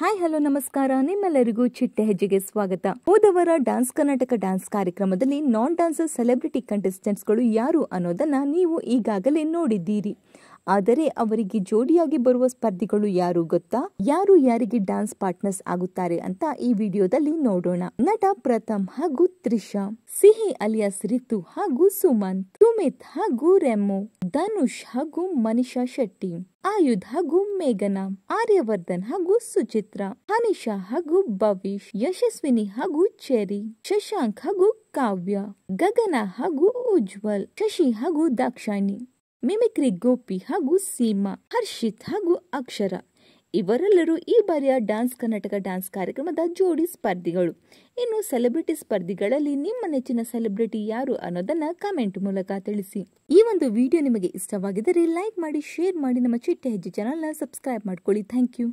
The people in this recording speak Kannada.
ಹಾಯ್ ಹಲೋ ನಮಸ್ಕಾರ ನಿಮ್ಮೆಲ್ಲರಿಗೂ ಚಿಟ್ಟೆ ಹೆಜ್ಜೆಗೆ ಸ್ವಾಗತ ಹೋದವರ ಡಾನ್ಸ್ ಕರ್ನಾಟಕ ಡಾನ್ಸ್ ಕಾರ್ಯಕ್ರಮದಲ್ಲಿ ನಾನ್ ಡಾನ್ಸರ್ ಸೆಲೆಬ್ರಿಟಿ ಕಂಟೆಸ್ಟೆಂಟ್ಸ್ಗಳು ಯಾರು ಅನ್ನೋದನ್ನ ನೀವು ಈಗಾಗಲೇ ನೋಡಿದ್ದೀರಿ ಆದರೆ ಅವರಿಗೆ ಜೋಡಿಯಾಗಿ ಬರುವ ಸ್ಪರ್ಧಿಗಳು ಯಾರು ಗೊತ್ತಾ ಯಾರು ಯಾರಿಗೆ ಡ್ಯಾನ್ಸ್ ಪಾರ್ಟ್ನರ್ಸ್ ಆಗುತ್ತಾರೆ ಅಂತ ಈ ವಿಡಿಯೋದಲ್ಲಿ ನೋಡೋಣ ನಟ ಪ್ರಥಮ್ ಹಾಗೂ ತ್ರಿಶಾ ಸಿಹಿ ಅಲಿಯಾಸ್ ರಿತು ಹಾಗೂ ಸುಮಂತ್ ಸುಮಿತ್ ಹಾಗೂ ರೆಮೋ ಧನುಷ್ ಹಾಗೂ ಮನಿಷಾ ಶೆಟ್ಟಿ ಆಯುಧ್ ಹಾಗೂ ಮೇಘನಾ ಆರ್ಯವರ್ಧನ್ ಹಾಗೂ ಸುಚಿತ್ರ ಹನಿಷಾ ಹಾಗೂ ಭವಿಷ್ ಯಶಸ್ವಿನಿ ಹಾಗೂ ಚೆರಿ ಶಶಾಂಕ್ ಹಾಗೂ ಕಾವ್ಯ ಗಗನ ಹಾಗೂ ಉಜ್ವಲ್ ಶಶಿ ಹಾಗೂ ದಾಕ್ಷಾಣಿ ಮಿಮಿಕ್ರಿ ಗೋಪಿ ಹಾಗೂ ಸೀಮಾ ಹರ್ಷಿತ್ ಹಾಗೂ ಅಕ್ಷರ ಇವರೆಲ್ಲರೂ ಈ ಬಾರಿಯ ಡಾನ್ಸ್ ಕರ್ನಾಟಕ ಡಾನ್ಸ್ ಕಾರ್ಯಕ್ರಮದ ಜೋಡಿ ಸ್ಪರ್ಧಿಗಳು ಇನ್ನು ಸೆಲೆಬ್ರಿಟಿ ಸ್ಪರ್ಧಿಗಳಲ್ಲಿ ನಿಮ್ಮ ನೆಚ್ಚಿನ ಸೆಲೆಬ್ರಿಟಿ ಯಾರು ಅನ್ನೋದನ್ನ ಕಮೆಂಟ್ ಮೂಲಕ ತಿಳಿಸಿ ಈ ಒಂದು ವಿಡಿಯೋ ನಿಮಗೆ ಇಷ್ಟವಾಗಿದ್ದರೆ ಲೈಕ್ ಮಾಡಿ ಶೇರ್ ಮಾಡಿ ನಮ್ಮ ಚಿಟ್ಟೆ ಹೆಜ್ಜೆ ಚಾನಲ್ನ ಸಬ್ಸ್ಕ್ರೈಬ್ ಮಾಡ್ಕೊಳ್ಳಿ ಥ್ಯಾಂಕ್ ಯು